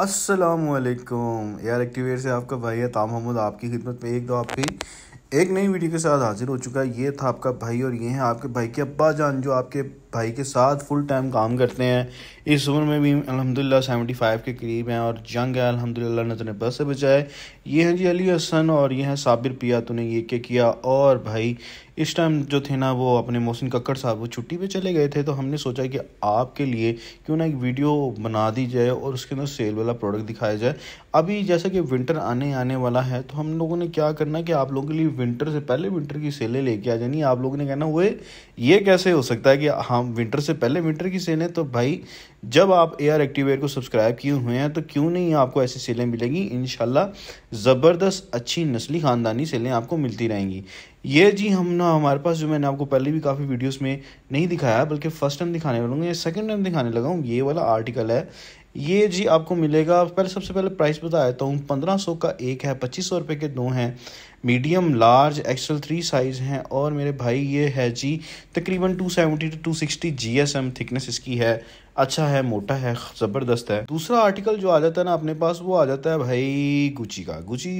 असलकुम यार एक्टिवेट से आपका भाई है ताम महमूद आपकी खिदमत में एक दो आपकी एक नई वीडियो के साथ हाजिर हो चुका है ये था आपका भाई और ये हैं आपके भाई के अब्बा जान जो आपके भाई के साथ फुल टाइम काम करते हैं इस उम्र में भी अलहमदिल्ला सेवेंटी फाइव के करीब हैं और जंग है अलहमदिल्ला ने तुने बस से बचाए ये हैं जी अली हसन और ये हैं साबिर पिया तूने ये क्या किया और भाई इस टाइम जो थे ना वो अपने मोहसिन कक्कड़ साहब वो छुट्टी पे चले गए थे तो हमने सोचा कि आपके लिए क्यों ना एक वीडियो बना दी जाए और उसके अंदर सेल वाला प्रोडक्ट दिखाया जाए अभी जैसा कि विंटर आने आने वाला है तो हम लोगों ने क्या करना है कि आप लोगों के लिए विंटर से पहले विंटर की सेलें लेके आ जानी आप लोगों ने कहना हुए ये कैसे हो सकता है कि हम हम विंटर से पहले विंटर की सेल है तो भाई जब आप एयर एक्टिवेयर को सब्सक्राइब किए हुए हैं तो क्यों नहीं आपको ऐसी सेलें मिलेंगी इन ज़बरदस्त अच्छी नस्ली ख़ानदानी सेलें आपको मिलती रहेंगी ये जी हम ना हमारे पास जो मैंने आपको पहले भी काफ़ी वीडियोस में नहीं दिखाया बल्कि फ़र्स्ट टाइम दिखाने वाला हूँ या सेकेंड टाइम दिखाने लगा हूँ ये वाला आर्टिकल है ये जी आपको मिलेगा पहले सबसे पहले प्राइस बता देता हूँ पंद्रह का एक है पच्चीस सौ के दो हैं medium large XL three size हैं और मेरे भाई ये है जी तकरीबन 270 टू टू सिक्सटी थिकनेस इसकी है अच्छा है मोटा है ज़बरदस्त है दूसरा आर्टिकल जो आ जाता है ना अपने पास वो आ जाता है भाई गुची का गुची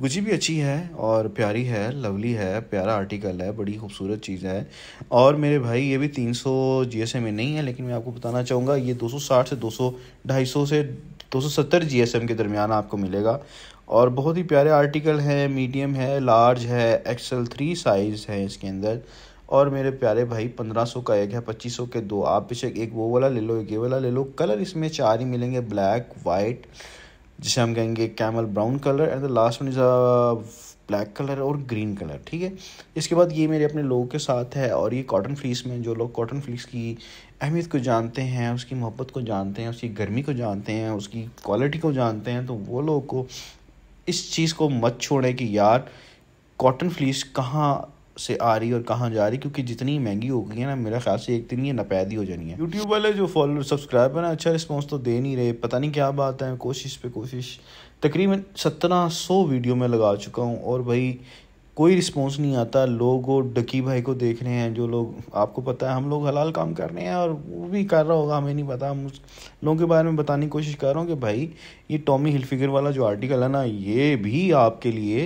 गुची भी अच्छी है और प्यारी है लवली है प्यारा आर्टिकल है बड़ी खूबसूरत चीज़ है और मेरे भाई ये भी 300 सौ जी एस में नहीं है लेकिन मैं आपको बताना चाहूँगा ये 260 से 200 250 से 270 सौ के दरमियान आपको मिलेगा और बहुत ही प्यारे आर्टिकल हैं मीडियम है लार्ज है एक्सल थ्री साइज़ है इसके अंदर और मेरे प्यारे भाई पंद्रह सौ का एक है पच्चीस सौ के दो आप बेशक एक वो वाला ले लो एक ये वाला ले लो कलर इसमें चार ही मिलेंगे ब्लैक वाइट जिसे हम कहेंगे camel brown colour and the last one is a black colour और ग्रीन कलर ठीक है इसके बाद ये मेरे अपने लोगों के साथ है और ये कॉटन फ्लीस में जो लोग कॉटन फ्लीस की अहमियत को जानते हैं उसकी मोहब्बत को जानते हैं उसकी गर्मी को जानते हैं उसकी क्वालिटी को जानते हैं तो वो लोग को इस चीज़ को मत छोड़ें कि यार कॉटन फ्लीस कहाँ से आ रही और कहाँ जा रही क्योंकि जितनी महंगी हो गई है ना मेरा ख्याल से एक दिन ये नपैदी हो जानी है यूट्यूब वाले जो फॉलोअर सब्सक्राइबर हैं अच्छा रिस्पॉन्स तो दे नहीं रहे पता नहीं क्या बात है कोशिश पे कोशिश तकरीबन सत्रह सौ वीडियो में लगा चुका हूँ और भाई कोई रिस्पॉन्स नहीं आता लोग वो डकी भाई को देख रहे हैं जो लोग आपको पता है हम लोग हलाल काम कर रहे हैं और वो भी कर रहा होगा हमें नहीं पता हम उस लोगों के बारे में बताने की कोशिश कर रहा हूँ कि भाई ये टॉमी हिलफिगर वाला जो आर्टिकल है ना ये भी आपके लिए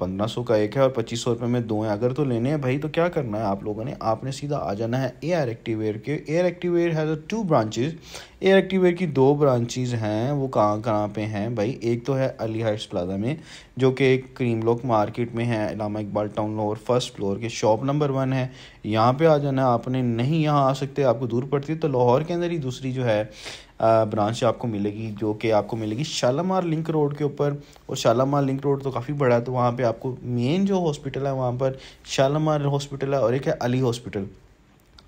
पंद्रह सौ का एक है और पच्चीस सौ रुपये में दो हैं अगर तो लेने हैं भाई तो क्या करना है आप लोगों ने आपने सीधा आ जाना है एयर एक्टिवेयर के air activewear has two branches air activewear की दो ब्रांचेज हैं वो कहाँ कहाँ पे हैं भाई एक तो है अली हाइट्स प्लाजा में जो कि एक क्रीम लॉक मार्केट में है Allama Iqbal town lower first floor के शॉप नंबर वन है यहाँ पर आ जाना है आपने नहीं यहाँ आ सकते आपको दूर पड़ती है तो लाहौर के अंदर ही दूसरी जो है ब्रांच आपको मिलेगी जो कि आपको मिलेगी शालामार लिंक रोड के ऊपर और शालामार लिंक रोड तो काफ़ी बड़ा है तो वहाँ पर आपको मेन जो हॉस्पिटल है वहाँ पर शालामार हॉस्पिटल है और एक है अली हॉस्पिटल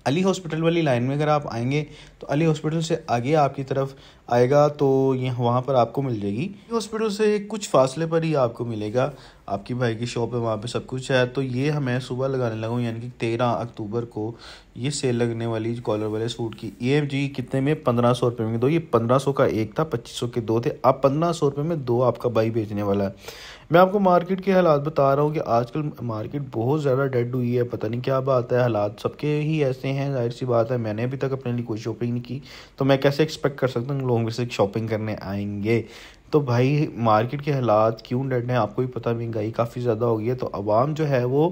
अली हॉस्पिटल वाली लाइन में अगर आप आएंगे तो अली हॉस्पिटल से आगे आपकी तरफ आएगा तो ये वहाँ पर आपको मिल जाएगी हॉस्पिटल से कुछ फासले पर ही आपको मिलेगा आपकी भाई की शॉप है वहाँ पे सब कुछ है तो ये हमें सुबह लगाने लगा हूँ यानी कि तेरह अक्टूबर को ये सेल लगने वाली कॉलर वाले सूट की ए जी कितने में पंद्रह सौ रुपये में दो ये पंद्रह सौ का एक था पच्चीस सौ के दो थे अब पंद्रह सौ रुपये में दो आपका भाई बेचने वाला है मैं आपको मार्केट के हालात बता रहा हूँ कि आजकल मार्केट बहुत ज़्यादा डेड हुई है पता नहीं क्या बात है हालात सबके ही ऐसे हैं जाहिर सी बात है मैंने अभी तक अपने लिए कोई शॉपिंग नहीं की तो मैं कैसे एक्सपेक्ट कर सकता हूँ लोग से शॉपिंग करने आएंगे तो भाई मार्केट के हालात क्यों डर हैं आपको भी पता महंगाई काफ़ी ज़्यादा हो गई है तो आवाम जो है वो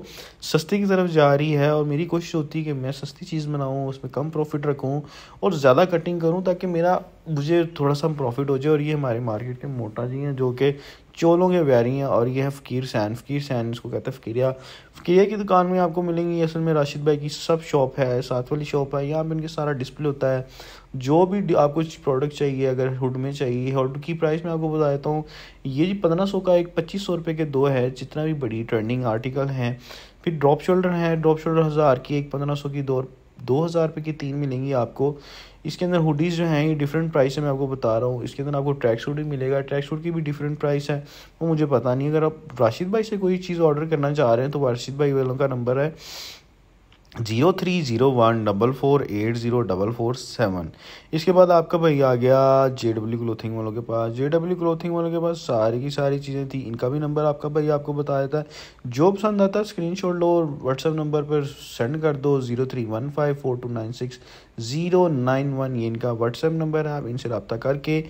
सस्ती की तरफ जा रही है और मेरी कोशिश होती है कि मैं सस्ती चीज़ बनाऊँ उसमें कम प्रॉफिट रखूँ और ज़्यादा कटिंग करूँ ताकि मेरा मुझे थोड़ा सा प्रॉफिट हो जाए और ये हमारे मार्केट के मोटा जी हैं जो कि चोलों के हैं और ये है फ़कीर सैन फ़कीर सैन इसको कहते हैं फ़कीरिया फ़कीरिया की दुकान में आपको मिलेंगी असल में राशिद भाई की सब शॉप है साथ वाली शॉप है यहाँ पर इनके सारा डिस्प्ले होता है जो भी आपको प्रोडक्ट चाहिए अगर हुड में चाहिए हुड की प्राइस मैं आपको बता देता हूँ ये जी पंद्रह सौ का एक पच्चीस सौ रुपये के दो है जितना भी बड़ी ट्रेंडिंग आर्टिकल हैं फिर ड्रॉप शोल्डर हैं ड्रॉप शोल्डर हज़ार की एक पंद्रह सौ की दो दो हज़ार रुपये की तीन मिलेंगी आपको इसके अंदर हुडीज़ जो हैं ये डिफरेंट प्राइस है मैं आपको बता रहा हूँ इसके अंदर आपको ट्रैक सूट भी मिलेगा ट्रैक सूट की भी डिफरेंट प्राइस है वो मुझे पता नहीं अगर आप राशिद भाई से कोई चीज़ ऑर्डर करना चाह रहे हैं तो राशिद भाई वालों का नंबर है zero three zero one double four eight zero double four seven इसके बाद आपका भैया आ गया जे डब्ल्यू क्लोथिंग वालों के पास जे डब्ल्यू क्लोथिंग वालों के पास सारी की सारी चीज़ें थी इनका भी नंबर आपका भाई आपको बताया था जो पसंद आता है स्क्रीन शॉट लो और व्हाट्सअप नंबर पर सेंड कर दो zero three one five four two nine six zero nine one ये इनका व्हाट्सअप नंबर है आप इनसे रबता करके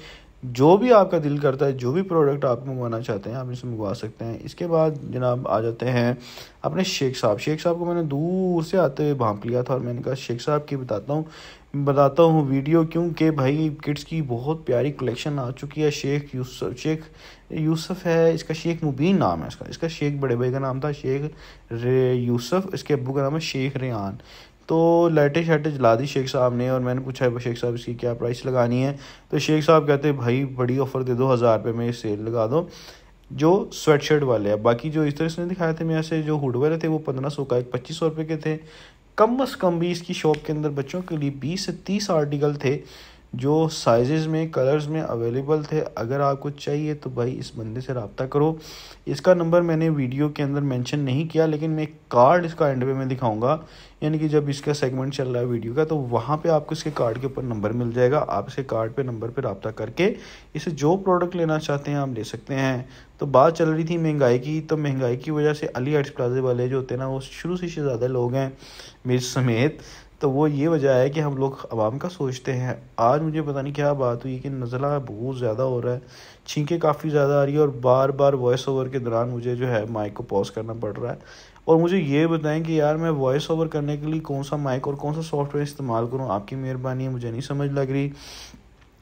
जो भी आपका दिल करता है जो भी प्रोडक्ट आप मंगवाना चाहते हैं आप इसे मंगवा सकते हैं इसके बाद जनाब आ जाते हैं अपने शेख साहब शेख साहब को मैंने दूर से आते हुए भाँप लिया था और मैंने कहा शेख साहब की बताता हूँ बताता हूँ वीडियो क्योंकि भाई किड्स की बहुत प्यारी कलेक्शन आ चुकी है शेख यूसफ शेख यूसुफ है इसका शेख मुबीन नाम है इसका इसका शेख बड़े भाई का नाम था शेख रे यूसफ इसके अबू का नाम है शेख रेहान तो लाइटें शाइटें जला दी शेख साहब ने और मैंने पूछा है शेख साहब इसकी क्या प्राइस लगानी है तो शेख साहब कहते हैं भाई बड़ी ऑफ़र दे दो हज़ार रुपये में सेल लगा दो जो स्वेट शर्ट वाले हैं बाकी जो इस तरह से दिखाए थे मेरे से जो हुड वाले थे वो पंद्रह सौ का एक पच्चीस सौ रुपये के थे कम अज़ कम भी इसकी शॉप के अंदर बच्चों के लिए बीस से तीस आर्टिकल थे जो साइज़ में कलर्स में अवेलेबल थे अगर आपको चाहिए तो भाई इस बंदे से रबता करो इसका नंबर मैंने वीडियो के अंदर मेंशन नहीं किया लेकिन मैं कार्ड इसका एंड में दिखाऊंगा यानी कि जब इसका सेगमेंट चल रहा है वीडियो का तो वहाँ पे आपको इसके कार्ड के ऊपर नंबर मिल जाएगा आप इसके कार्ड पे नंबर पे रबता करके इसे जो प्रोडक्ट लेना चाहते हैं आप ले सकते हैं तो बात चल रही थी महंगाई की तो महंगाई की वजह से अली आर्ट्स प्लाजे वाले जो होते हैं ना वो शुरू से ज़्यादा लोग हैं मेरे समेत तो वो ये वजह है कि हम लोग आवाम का सोचते हैं आज मुझे पता नहीं क्या बात हुई कि नज़ला बहुत ज़्यादा हो रहा है छींकें काफ़ी ज़्यादा आ रही है और बार बार वॉइस ओवर के दौरान मुझे जो है माइक को पॉज करना पड़ रहा है और मुझे ये बताएं कि यार मैं वॉइस ओवर करने के लिए कौन सा माइक और कौन सा सॉफ्टवेयर इस्तेमाल करूँ आपकी मेहरबानी है मुझे नहीं समझ लग रही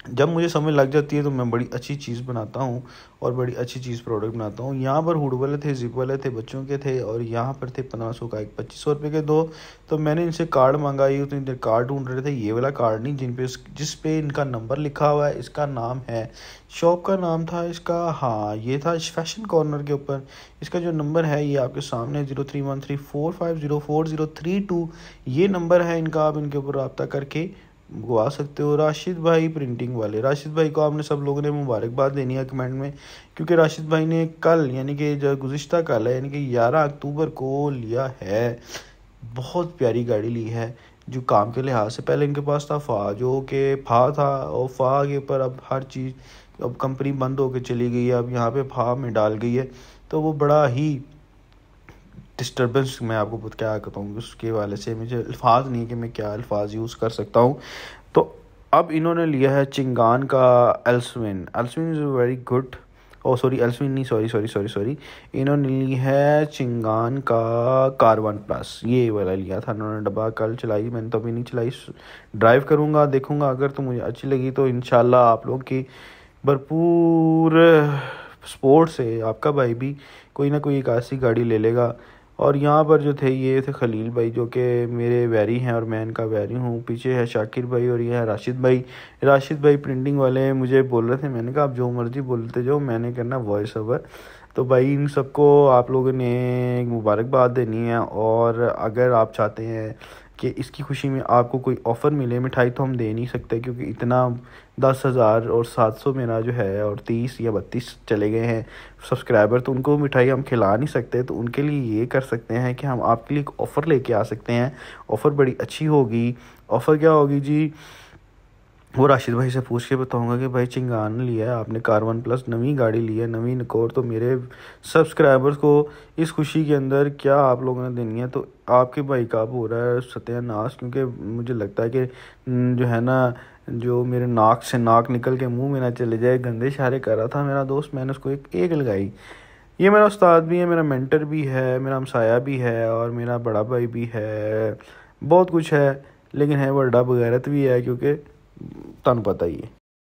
जब मुझे समय लग जाती है तो मैं बड़ी अच्छी चीज़ बनाता हूँ और बड़ी अच्छी चीज़ प्रोडक्ट बनाता हूँ यहाँ पर हुड वाले थे जिप वाले थे बच्चों के थे और यहाँ पर थे पंद्रह सौ का एक पच्चीस सौ रुपये के दो तो मैंने इनसे कार्ड मंगाई तो उतनी देर कार्ड ढूंढ रहे थे ये वाला कार्ड नहीं जिन पे जिस पे इनका नंबर लिखा हुआ है इसका नाम है शॉप का नाम था इसका हाँ ये था फैशन कॉर्नर के ऊपर इसका जो नंबर है ये आपके सामने zero three one three four five zero four zero three two ये नंबर है इनका आप इनके ऊपर रबता करके मंगवा सकते हो राशिद भाई प्रिंटिंग वाले राशिद भाई को आपने सब लोगों ने मुबारकबाद देनी है कमेंट में क्योंकि राशिद भाई ने कल यानी कि जो गुज्त कल है यानी कि ग्यारह अक्टूबर को लिया है बहुत प्यारी गाड़ी ली है जो काम के लिहाज से पहले इनके पास था फ़ा जो कि फा था और फा के ऊपर अब हर चीज़ अब कंपनी बंद होकर चली गई है अब यहाँ पर फा में डाल गई है तो वो बड़ा ही डिस्टर्बेंस मैं आपको क्या कहता हूँ उसके वाले से मुझे अल्फाज नहीं कि मैं क्या अल्फाज यूज़ कर सकता हूँ तो अब इन्होंने लिया है चिंगान का एल्सविन एल्सविन is very good oh sorry एल्सविन नहीं सॉरी सॉरी सॉरी सॉरी इन्होंने ली है चिंगान का कार्बन प्लस ये वाला लिया था इन्होंने डब्बा कल चलाई मैंने तो अभी नहीं चलाई ड्राइव करूँगा देखूँगा अगर तो मुझे अच्छी लगी तो इन आप लोग की भरपूर स्पोर्ट से आपका भाई भी कोई ना कोई एक ऐसी गाड़ी ले लेगा और यहाँ पर जो थे ये थे खलील भाई जो कि मेरे वैरी हैं और मैं इनका वैरी हूँ पीछे है शाकिर भाई और ये है राशिद भाई राशिद भाई प्रिंटिंग वाले मुझे बोल रहे थे मैंने कहा आप जो मर्ज़ी बोलते जाओ मैंने करना वॉइस ओवर तो भाई इन सबको आप लोगों ने मुबारकबाद देनी है और अगर आप चाहते हैं कि इसकी खुशी में आपको कोई ऑफ़र मिले मिठाई तो हम दे नहीं सकते क्योंकि इतना दस हज़ार और सात सौ मेरा जो है और तीस या बत्तीस चले गए हैं सब्सक्राइबर तो उनको मिठाई हम खिला नहीं सकते तो उनके लिए ये कर सकते हैं कि हम आपके लिए एक ऑफ़र लेके आ सकते हैं ऑफ़र बड़ी अच्छी होगी ऑफ़र क्या होगी जी वो राशिद भाई से पूछ के बताऊंगा कि भाई चिंगान लिया है आपने कार्बन प्लस नवी गाड़ी ली है नवी निकोर तो मेरे सब्सक्राइबर्स को इस खुशी के अंदर क्या आप लोगों ने देनी है तो आपके भाई का हो रहा है सत्यानाश क्योंकि मुझे लगता है कि जो है ना जो मेरे नाक से नाक निकल के मुंह में ना चले जाए गंदे इशारे कर रहा था मेरा दोस्त मैंने उसको एक एक लगाई ये मेरा उस्ताद भी है मेरा मेंटर भी है मेरा हमसाया भी है और मेरा बड़ा भाई भी है बहुत कुछ है लेकिन है वो बड़ा बगैरत भी है क्योंकि ਤੁਹਾਨੂੰ ਪਤਾ ਹੀ ਹੈ